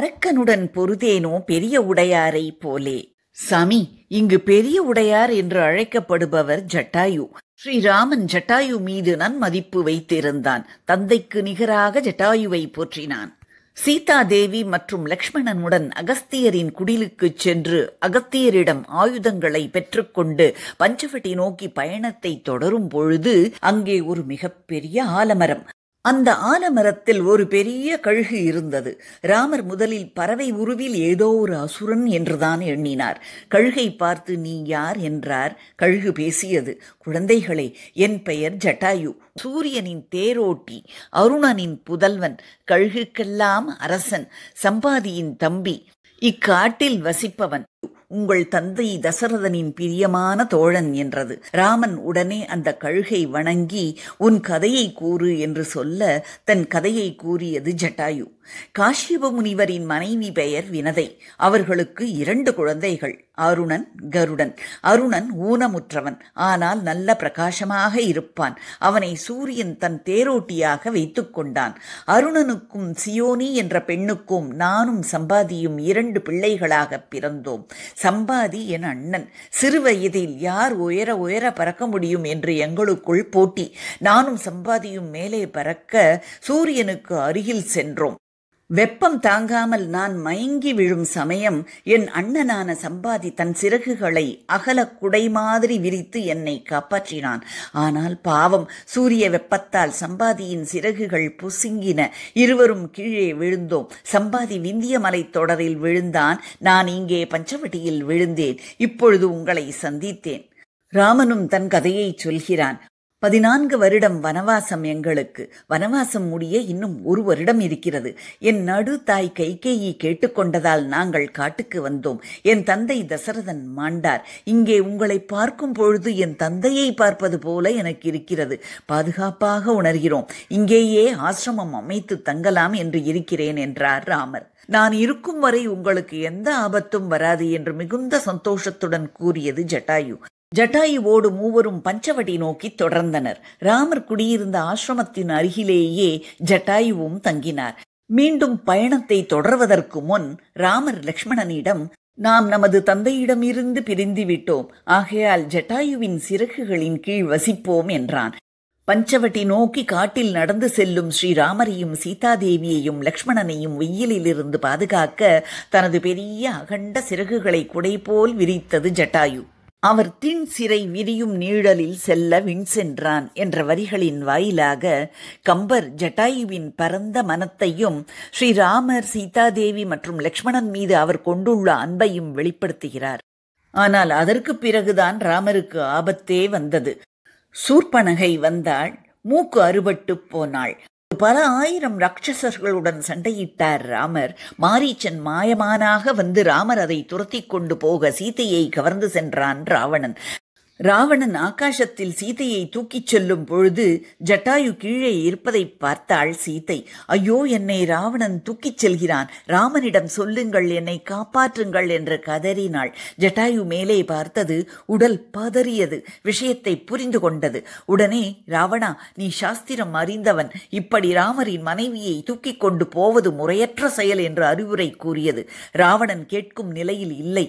அரக்கனுடன் பொருதேனோ பெரிய உடையாரை போலே சாமி இங்கு பெரிய உடையார் என்று அழைக்கப்படுபவர் ஜட்டாயு ஸ்ரீராமன் ஜட்டாயு மீது நான் மதிப்பு வைத்திருந்தான் தந்தைக்கு நிகராக ஜட்டாயுவை போற்றினான் சீதா தேவி மற்றும் லக்ஷ்மணனுடன் அகஸ்தியரின் குடிலுக்குச் சென்று அகஸ்தியரிடம் ஆயுதங்களை பெற்றுக்கொண்டு பஞ்சவட்டி நோக்கி பயணத்தை தொடரும் பொழுது அங்கே ஒரு மிகப்பெரிய ஆலமரம் அந்த ஆலமரத்தில் ஒரு பெரிய கழுகு இருந்தது ராமர் முதலில் பறவை உருவில் ஏதோ ஒரு அசுரன் என்றுதான் எண்ணினார் கழுகை பார்த்து நீ யார் என்றார் கழுகு பேசியது குழந்தைகளை என் பெயர் ஜட்டாயு சூரியனின் தேரோட்டி அருணனின் புதல்வன் கழுகுக்கெல்லாம் அரசன் சம்பாதியின் தம்பி இக்காட்டில் வசிப்பவன் உங்கள் தந்தை தசரதனின் பிரியமான தோழன் என்றது ராமன் உடனே அந்த கழுகை வணங்கி உன் கதையை கூறு என்று சொல்ல தன் கதையை கூறியது ஜட்டாயு காஷ்யப முனிவரின் மனைவி பெயர் வினதை அவர்களுக்கு இரண்டு குழந்தைகள் அருணன் கருடன் அருணன் ஊனமுற்றவன் ஆனால் நல்ல பிரகாசமாக இருப்பான் அவனை சூரியன் தன் தேரோட்டியாக வைத்துக் கொண்டான் அருணனுக்கும் சியோனி என்ற பெண்ணுக்கும் நானும் சம்பாதியும் இரண்டு பிள்ளைகளாக பிறந்தோம் சம்பாதி என் அண்ணன் சிறு வயதில் யார் உயர உயர பறக்க முடியும் என்று எங்களுக்குள் போட்டி நானும் சம்பாதியும் மேலே பறக்க சூரியனுக்கு அருகில் சென்றோம் வெப்பம் தாங்காமல் நான் மயங்கி விழும் சமயம் என் அண்ணனான சம்பாதி தன் சிறகுகளை அகல குடை மாதிரி விரித்து என்னை காப்பாற்றினான் ஆனால் பாவம் சூரிய வெப்பத்தால் சம்பாதியின் சிறகுகள் புசுங்கின இருவரும் கீழே விழுந்தோம் சம்பாதி விந்திய மலை தொடரில் விழுந்தான் நான் இங்கே பஞ்சவட்டியில் விழுந்தேன் இப்பொழுது உங்களை சந்தித்தேன் ராமனும் தன் கதையை சொல்கிறான் பதினான்கு வருடம் வனவாசம் எங்களுக்கு வனவாசம் முடிய இன்னும் ஒரு வருடம் இருக்கிறது என் நடு தாய் கைகேயி கேட்டுக்கொண்டதால் நாங்கள் காட்டுக்கு வந்தோம் என் தந்தை தசரதன் மாண்டார் இங்கே உங்களை பார்க்கும் பொழுது என் தந்தையை பார்ப்பது போல எனக்கு இருக்கிறது பாதுகாப்பாக உணர்கிறோம் இங்கேயே ஆசிரமம் அமைத்து தங்கலாம் என்று இருக்கிறேன் என்றார் ராமர் நான் இருக்கும் வரை உங்களுக்கு எந்த ஆபத்தும் வராது என்று மிகுந்த சந்தோஷத்துடன் கூறியது ஜட்டாயு ஜட்டாயுவோடு மூவரும் பஞ்சவடி நோக்கி தொடர்ந்தனர் ராமர் குடியிருந்த ஆசிரமத்தின் அருகிலேயே ஜட்டாயுவும் தங்கினார் மீண்டும் பயணத்தை தொடர்வதற்கு முன் ராமர் லக்ஷ்மணனிடம் நாம் நமது தந்தையிடமிருந்து பிரிந்து விட்டோம் ஆகையால் ஜட்டாயுவின் சிறகுகளின் கீழ் வசிப்போம் என்றான் பஞ்சவட்டி நோக்கி காட்டில் நடந்து செல்லும் ஸ்ரீராமரையும் சீதாதேவியையும் லக்ஷ்மணனையும் வெயிலிலிருந்து பாதுகாக்க தனது பெரிய அகண்ட சிறகுகளை குடை போல் விரித்தது ஜட்டாயு அவர் தின் சிறை விரியும் நீழலில் செல்ல விண் சென்றான் என்ற வரிகளின் வாயிலாக கம்பர் ஜட்டாயுவின் பரந்த மனத்தையும் ஸ்ரீராமர் சீதாதேவி மற்றும் லக்ஷ்மணன் மீது அவர் கொண்டுள்ள அன்பையும் வெளிப்படுத்துகிறார் ஆனால் அதற்கு பிறகுதான் ராமருக்கு ஆபத்தே வந்தது சூர்பனகை வந்தாள் மூக்கு அறுபட்டு போனாள் பல ஆயிரம் ராட்சசர்களுடன் சண்டையிட்டார் ராமர் மாரீச்சன் மாயமானாக வந்து ராமர் அதை துரத்தி கொண்டு போக சீதையை கவர்ந்து சென்றான் ராவணன் ராவணன் ஆகாசத்தில் சீதையை தூக்கிச் செல்லும் பொழுது ஜட்டாயு கீழே இருப்பதை பார்த்தாள் சீதை ஐயோ என்னை ராவணன் தூக்கிச் செல்கிறான் ராமனிடம் சொல்லுங்கள் என்னை காப்பாற்றுங்கள் என்று கதறினாள் ஜட்டாயு மேலே பார்த்தது உடல் பதறியது விஷயத்தை புரிந்து கொண்டது உடனே ராவணா நீ சாஸ்திரம் அறிந்தவன் இப்படி ராமரின் மனைவியை தூக்கிக் கொண்டு போவது முறையற்ற செயல் என்று அறிவுரை கூறியது ராவணன் கேட்கும் நிலையில் இல்லை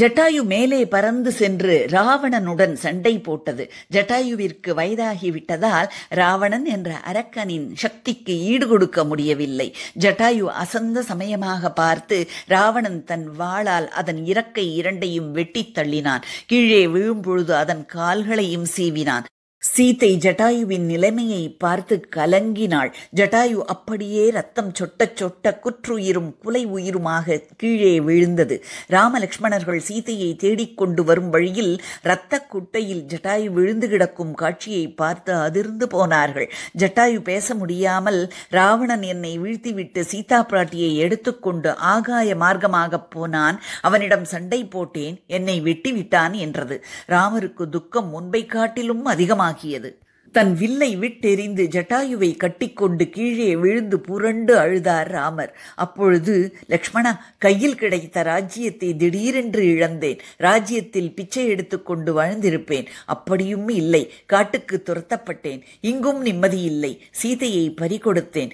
ஜட்டாயு மேலே பறந்து சென்று ராவணனுடன் சண்டை போட்டது ஜட்டாயுவிற்கு வயதாகிவிட்டதால் ராவணன் என்ற அரக்கனின் சக்திக்கு ஈடுகொடுக்க முடியவில்லை ஜட்டாயு அசந்த சமயமாக பார்த்து ராவணன் தன் வாளால் அதன் இறக்கை இரண்டையும் வெட்டித் தள்ளினான் கீழே விழும்பொழுது அதன் கால்களையும் சீவினான் சீத்தை ஜட்டாயுவின் நிலைமையை பார்த்து கலங்கினாள் ஜட்டாயு அப்படியே ரத்தம் சொட்ட சொட்ட குற்றுயிரும் குலை உயிருமாக கீழே விழுந்தது ராமலக்ஷ்மணர்கள் சீத்தையை தேடிக்கொண்டு வரும் வழியில் இரத்த குட்டையில் ஜட்டாயு விழுந்து கிடக்கும் காட்சியை பார்த்து அதிர்ந்து போனார்கள் ஜட்டாயு பேச முடியாமல் ராவணன் என்னை வீழ்த்திவிட்டு சீதா பிராட்டியை எடுத்துக்கொண்டு ஆகாய மார்க்கமாகப் போனான் அவனிடம் சண்டை போட்டேன் என்னை வெட்டிவிட்டான் என்றது ராமருக்கு துக்கம் முன்பை காட்டிலும் அதிகமாக ஆகியது தன் வில்லை விட்டெறிந்து ஜட்டாயுவை கட்டிக்கொண்டு கீழே விழுந்து புரண்டு அழுதார் ராமர் அப்பொழுது லக்ஷ்மணா கையில் கிடைத்த ராஜ்யத்தை திடீரென்று இழந்தேன் ராஜ்யத்தில் பிச்சை எடுத்துக்கொண்டு வாழ்ந்திருப்பேன் அப்படியும் இல்லை காட்டுக்கு துரத்தப்பட்டேன் இங்கும் நிம்மதியில்லை சீதையை பறிகொடுத்தேன்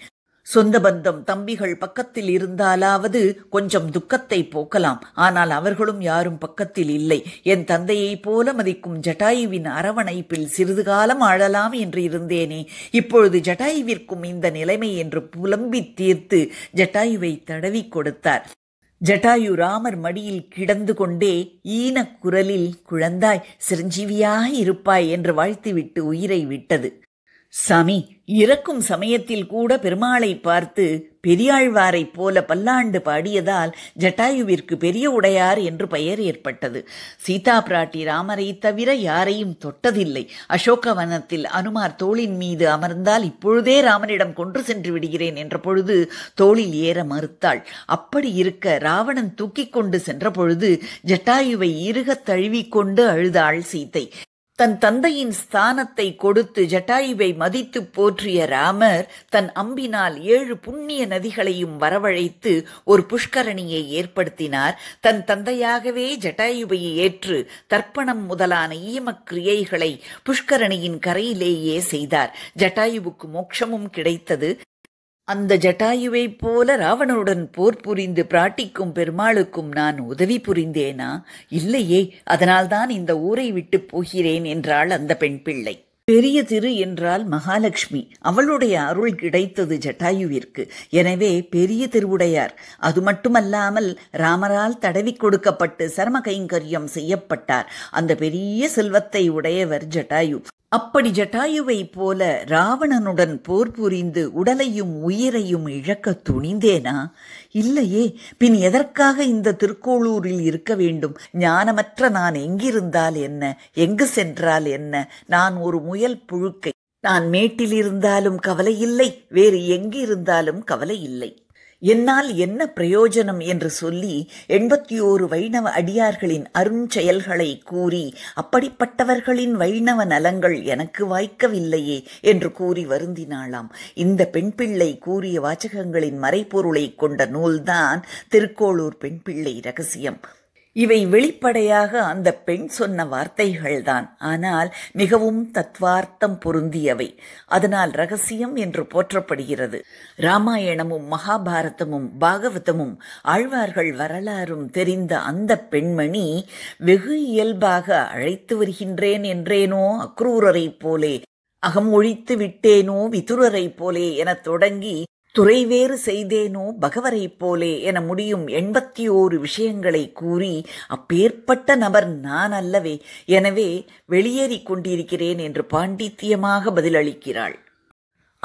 சொந்த பந்தம் தம்பிகள் பக்கத்தில் இருந்தாலாவது கொஞ்சம் துக்கத்தை போக்கலாம் ஆனால் அவர்களும் யாரும் பக்கத்தில் இல்லை என் தந்தையைப் போல மதிக்கும் ஜட்டாயுவின் அரவணைப்பில் சிறிது காலம் ஆழலாம் என்று இருந்தேனே இப்பொழுது ஜட்டாயுவிற்கும் இந்த நிலைமை என்று புலம்பி தீர்த்து ஜட்டாயுவை தடவி கொடுத்தார் ஜட்டாயு ராமர் மடியில் கிடந்து கொண்டே ஈன குரலில் குழந்தாய் சிரஞ்சீவியாக இருப்பாய் என்று வாழ்த்துவிட்டு உயிரை விட்டது சாமி இறக்கும் சமயத்தில் கூட பெருமாளை பார்த்து பெரியாழ்வாரைப் போல பல்லாண்டு பாடியதால் ஜட்டாயுவிற்கு பெரிய உடையார் என்று பெயர் ஏற்பட்டது சீதா பிராட்டி ராமரை தவிர யாரையும் தொட்டதில்லை அசோகவனத்தில் அனுமார் தோளின் மீது அமர்ந்தால் இப்பொழுதே ராமனிடம் கொன்று சென்று விடுகிறேன் என்ற பொழுது தோளில் ஏற மறுத்தாள் அப்படி இருக்க ராவணன் தூக்கிக் கொண்டு சென்ற பொழுது ஜட்டாயுவை இறுகத் தழுவிக்கொண்டு அழுதாள் சீத்தை தன் தந்தையின் ஸ்தானத்தை கொடுத்து ஜட்டாயுவை மதித்து போற்றிய ராமர் தன் அம்பினால் ஏழு புண்ணிய நதிகளையும் வரவழைத்து ஒரு புஷ்கரணியை ஏற்படுத்தினார் தன் தந்தையாகவே ஜட்டாயுவை ஏற்று தர்ப்பணம் முதலான ஈமக் கிரியைகளை புஷ்கரணியின் கரையிலேயே செய்தார் ஜட்டாயுவுக்கு மோட்சமும் கிடைத்தது அந்த ஜட்டாயுவைப் போல ராவணனுடன் போர் புரிந்து பிராட்டிக்கும் பெருமாளுக்கும் நான் உதவி புரிந்தேனா இல்லையே அதனால்தான் இந்த ஊரை விட்டு போகிறேன் என்றாள் அந்த பெண் பிள்ளை பெரிய திரு என்றால் மகாலட்சுமி அவளுடைய அருள் கிடைத்தது ஜட்டாயுவிற்கு எனவே பெரிய திருவுடையார் அது மட்டுமல்லாமல் ராமரால் தடவி கொடுக்கப்பட்டு சர்ம கைங்கரியம் செய்யப்பட்டார் அந்த பெரிய செல்வத்தை உடையவர் ஜட்டாயு அப்படி ஜட்டாயுவைப் போல ராவணனுடன் போர் புரிந்து உடலையும் உயிரையும் இழக்க துணிந்தேனா இல்லையே பின் எதற்காக இந்த திருக்கோளூரில் இருக்க வேண்டும் ஞானமற்ற நான் எங்கிருந்தால் என்ன எங்கு சென்றால் என்ன நான் ஒரு முயல் புழுக்கை நான் மேட்டில் இருந்தாலும் கவலை இல்லை வேறு எங்கிருந்தாலும் கவலை இல்லை என்னால் என்ன பிரயோஜனம் என்று சொல்லி எண்பத்தி ஓரு வைணவ அடியார்களின் அருஞ்செயல்களை கூறி அப்படிப்பட்டவர்களின் வைணவ நலங்கள் எனக்கு வாய்க்கவில்லையே என்று கூறி வருந்தினாளாம் இந்த பெண் பிள்ளை கூறிய வாச்சகங்களின் மறைபொருளை கொண்ட நூல்தான் திருக்கோளூர் பெண் பிள்ளை ரகசியம் இவை வெளிப்படையாக அந்த பெண் சொன்ன வார்த்தைகள்தான் ஆனால் மிகவும் தத்வார்த்தம் பொருந்தியவை அதனால் ரகசியம் என்று போற்றப்படுகிறது ராமாயணமும் மகாபாரதமும் பாகவதமும் ஆழ்வார்கள் வரலாறும் தெரிந்த அந்த பெண்மணி வெகு இயல்பாக அழைத்து வருகின்றேன் என்றேனோ அக்ரூரரை போலே அகம் ஒழித்து விட்டேனோ விதுரரை போலே எனத் தொடங்கி துறைவேறு செய்தேனோ பகவரைப் போலே என முடியும் எண்பத்தி ஓரு விஷயங்களை கூறி அப்பேற்பட்ட நபர் நான் அல்லவே எனவே வெளியேறிக் கொண்டிருக்கிறேன் என்று பாண்டித்தியமாக பதிலளிக்கிறாள்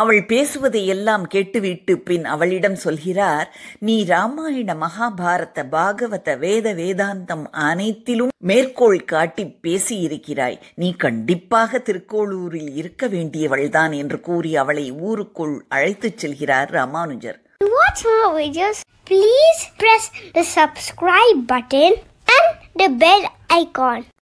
அவள் பேசுவதை எல்லாம் கேட்டுவிட்டு பின் அவளிடம் சொல்கிறார் நீ ராமாயண மகாபாரத பாகவத வேத வேதாந்தம் அனைத்திலும் மேற்கோள் காட்டி பேசியிருக்கிறாய் நீ கண்டிப்பாக திருக்கோளூரில் இருக்க வேண்டியவள்தான் என்று கூறி அவளை ஊருக்குள் அழைத்துச் செல்கிறார் Ramanujar watch more videos, please press the subscribe button and the bell icon.